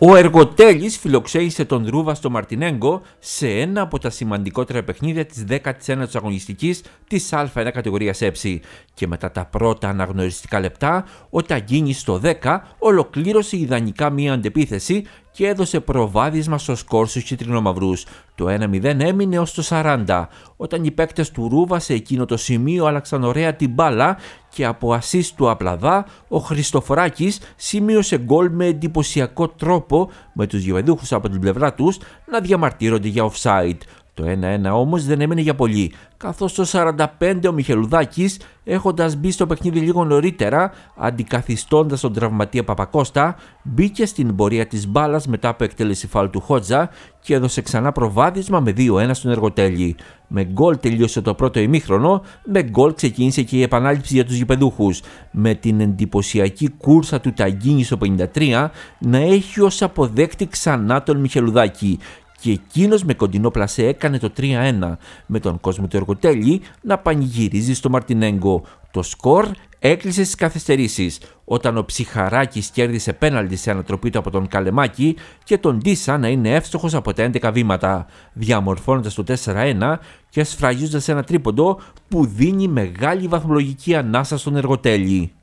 Ο Εργοτέλης φιλοξέησε τον Ρούβα στο Μαρτινέγκο σε ένα από τα σημαντικότερα παιχνίδια της 19ης αγωνιστικής της Α1 κατηγορίας Ε. Και μετά τα πρώτα αναγνωριστικά λεπτά, ο Ταγκίνης στο 10 ολοκλήρωσε ιδανικά μία αντεπίθεση και έδωσε προβάδισμα στο σκορ στους Κιτρινομαυρούς. Το 1-0 έμεινε ως το 40, όταν οι παίκτες του Ρούβα σε εκείνο το σημείο άλλαξαν ωραία την μπάλα και από ασίστ του Απλαδά, ο Χριστοφοράκης σημείωσε γκολ με εντυπωσιακό τρόπο με τους γηπεδούχους από την πλευρά τους να διαμαρτύρονται για offside. Το 1-1 όμως δεν έμεινε για πολύ, καθώς το 45 ο Μιχελουδάκης, έχοντας μπει στο παιχνίδι λίγο νωρίτερα, αντικαθιστώντας τον τραυματία Παπακώστα, μπήκε στην πορεία της μπάλας μετά από εκτέλεση φάλου του Χότζα και έδωσε ξανά προβάδισμα με 2-1 στον Εργοτέλη. Με γκολ τελείωσε το πρώτο ημίχρονο, με γκολ ξεκίνησε και η επανάληψη για τους γηπεδούχους, με την εντυπωσιακή κούρσα του Ταγκίνη στο 53 να έχει ως αποδέκτη ξανά τον Μιχελουδάκη και εκείνος με κοντινό πλασέ έκανε το 3-1 με τον κόσμο του Εργοτέλη να πανηγυρίζει στο Μαρτινέγκο. Το σκορ έκλεισε στις καθυστερήσεις όταν ο Ψυχαράκης κέρδισε πέναλτι σε ανατροπή του από τον Καλεμάκη και τον Ντίσα να είναι εύστοχος από τα 11 βήματα διαμορφώνοντας το 4-1 και σφραγίζοντας ένα τρίποντο που δίνει μεγάλη βαθμολογική ανάσα στον Εργοτέλη.